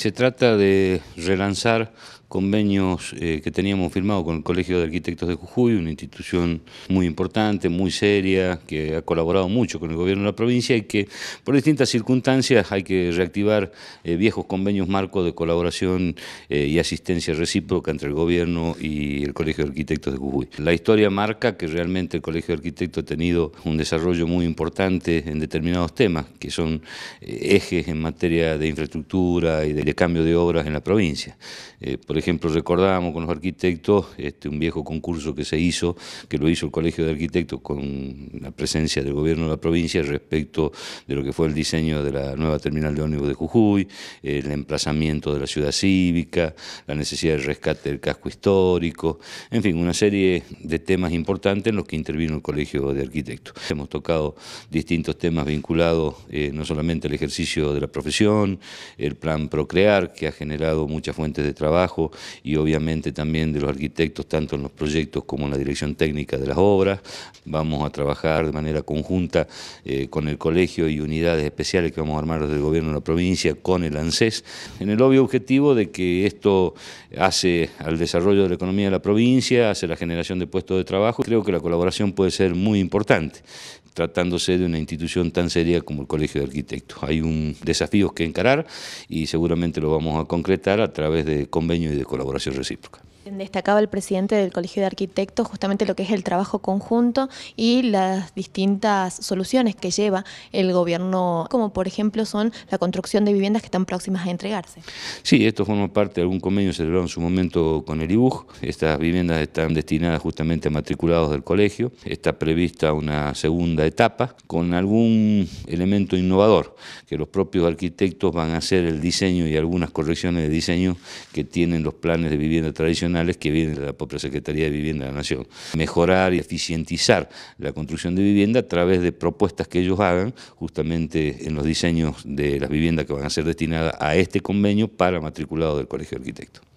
Se trata de relanzar convenios eh, que teníamos firmado con el Colegio de Arquitectos de Jujuy, una institución muy importante, muy seria, que ha colaborado mucho con el gobierno de la provincia y que por distintas circunstancias hay que reactivar eh, viejos convenios marcos de colaboración eh, y asistencia recíproca entre el gobierno y el Colegio de Arquitectos de Jujuy. La historia marca que realmente el Colegio de Arquitectos ha tenido un desarrollo muy importante en determinados temas, que son ejes en materia de infraestructura y de cambio de obras en la provincia. Eh, por ejemplo, recordábamos con los arquitectos este, un viejo concurso que se hizo, que lo hizo el Colegio de Arquitectos con la presencia del gobierno de la provincia respecto de lo que fue el diseño de la nueva terminal de ómnibus de Jujuy, el emplazamiento de la ciudad cívica, la necesidad de rescate del casco histórico, en fin, una serie de temas importantes en los que intervino el Colegio de Arquitectos. Hemos tocado distintos temas vinculados eh, no solamente al ejercicio de la profesión, el plan pro crear que ha generado muchas fuentes de trabajo y obviamente también de los arquitectos, tanto en los proyectos como en la dirección técnica de las obras. Vamos a trabajar de manera conjunta eh, con el colegio y unidades especiales que vamos a armar desde el gobierno de la provincia, con el ANSES, en el obvio objetivo de que esto hace al desarrollo de la economía de la provincia, hace la generación de puestos de trabajo. Creo que la colaboración puede ser muy importante, tratándose de una institución tan seria como el Colegio de Arquitectos. Hay un desafío que encarar y seguramente lo vamos a concretar a través de convenios y de colaboración recíproca. Destacaba el presidente del Colegio de Arquitectos justamente lo que es el trabajo conjunto y las distintas soluciones que lleva el gobierno, como por ejemplo son la construcción de viviendas que están próximas a entregarse. Sí, esto forma parte de algún convenio celebrado en su momento con el IBUJ. Estas viviendas están destinadas justamente a matriculados del colegio. Está prevista una segunda etapa con algún elemento innovador, que los propios arquitectos van a hacer el diseño y algunas correcciones de diseño que tienen los planes de vivienda tradicional que viene de la propia Secretaría de Vivienda de la Nación. Mejorar y eficientizar la construcción de vivienda a través de propuestas que ellos hagan justamente en los diseños de las viviendas que van a ser destinadas a este convenio para matriculado del Colegio de Arquitectos.